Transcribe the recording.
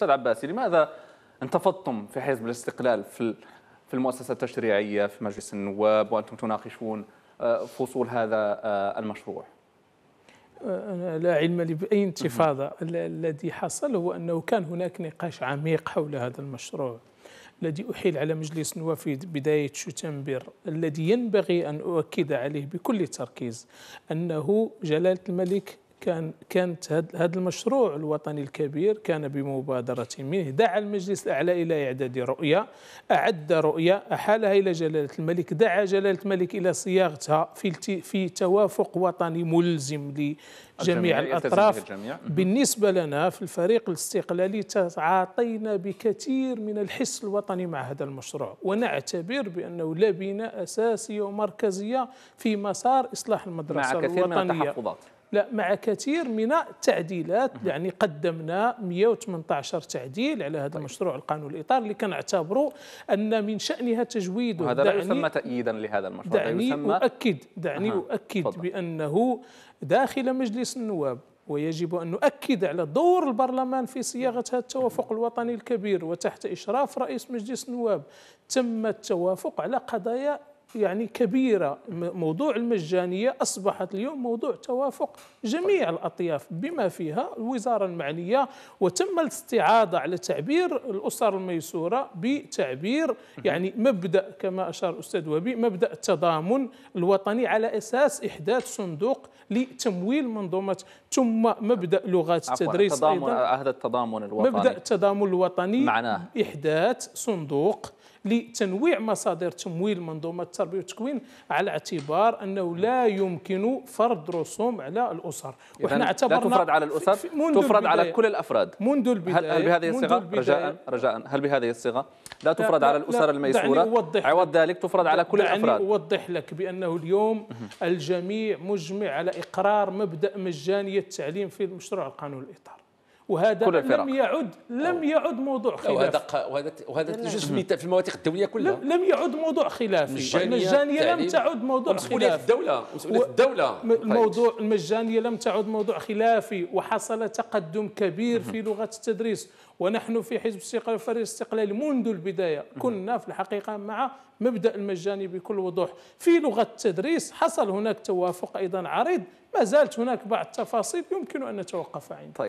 أستاذ عباسي لماذا انتفضتم في حزب الاستقلال في في المؤسسة التشريعية في مجلس النواب وأنتم تناقشون آه، فصول هذا آه، المشروع أنا لا علم لي بأي انتفاضة الذي حصل هو أنه كان هناك نقاش عميق حول هذا المشروع الذي أحيل على مجلس النواب في بداية شتنبر الذي ينبغي أن أؤكد عليه بكل تركيز أنه جلالة الملك كان كانت هذا المشروع الوطني الكبير كان بمبادرة منه دعا المجلس الأعلى إلى إعداد رؤية أعد رؤية أحالها إلى جلالة الملك دعا جلالة الملك إلى صياغتها في في توافق وطني ملزم لجميع الأطراف بالنسبة لنا في الفريق الاستقلالي تعاطينا بكثير من الحس الوطني مع هذا المشروع ونعتبر بأنه لبنى أساسية ومركزية في مسار إصلاح المدرسة مع كثير الوطنية من التحفظات لا مع كثير من التعديلات يعني قدمنا 118 تعديل على هذا طيب. المشروع القانون الاطار اللي كنعتبره ان من شانها تجويده وهذا لا يسمى تأييدا لهذا المشروع دعني يسمى أؤكد دعني أؤكد أه. بأنه داخل مجلس النواب ويجب أن نؤكد على دور البرلمان في صياغة هذا التوافق الوطني الكبير وتحت إشراف رئيس مجلس النواب تم التوافق على قضايا يعني كبيرة موضوع المجانية أصبحت اليوم موضوع توافق جميع طيب. الأطياف بما فيها الوزارة المعنية وتم الاستعاضة على تعبير الأسر الميسورة بتعبير يعني مبدأ كما أشار الأستاذ وبي مبدأ التضامن الوطني على أساس إحداث صندوق لتمويل منظومة ثم مبدأ لغات التدريس التضامن أيضا هذا التضامن الوطني مبدأ التضامن الوطني معناه إحداث صندوق لتنويع مصادر تمويل منظومه التربيه والتكوين على اعتبار انه لا يمكن فرض رسوم على الاسر وحنا اعتبرنا لا تفرض على الاسر تفرض على كل الافراد منذ البدايه هل بهذه الصيغه رجاء رجاء هل بهذه الصيغه لا تفرض لا على الاسر لا الميسوره عوض ذلك تفرض على كل الافراد اوضح لك بانه اليوم الجميع مجمع على اقرار مبدا مجانيه التعليم في المشروع القانون الاطار وهذا لم يعد لم يعد موضوع خلاف وهذا وهذا وهذا جزء في المواثيق الدوليه كلها لم, يعد موضوع خلافي المجانيه, المجانية لم تعد موضوع مسؤوليه الدوله مسؤوليه الدوله طيب. الموضوع المجانيه لم تعد موضوع خلافي وحصل تقدم كبير في لغه التدريس ونحن في حزب استقلال فريق الاستقلال منذ البدايه كنا في الحقيقه مع مبدا المجاني بكل وضوح في لغه التدريس حصل هناك توافق ايضا عريض ما زالت هناك بعض التفاصيل يمكن ان نتوقف عنها طيب.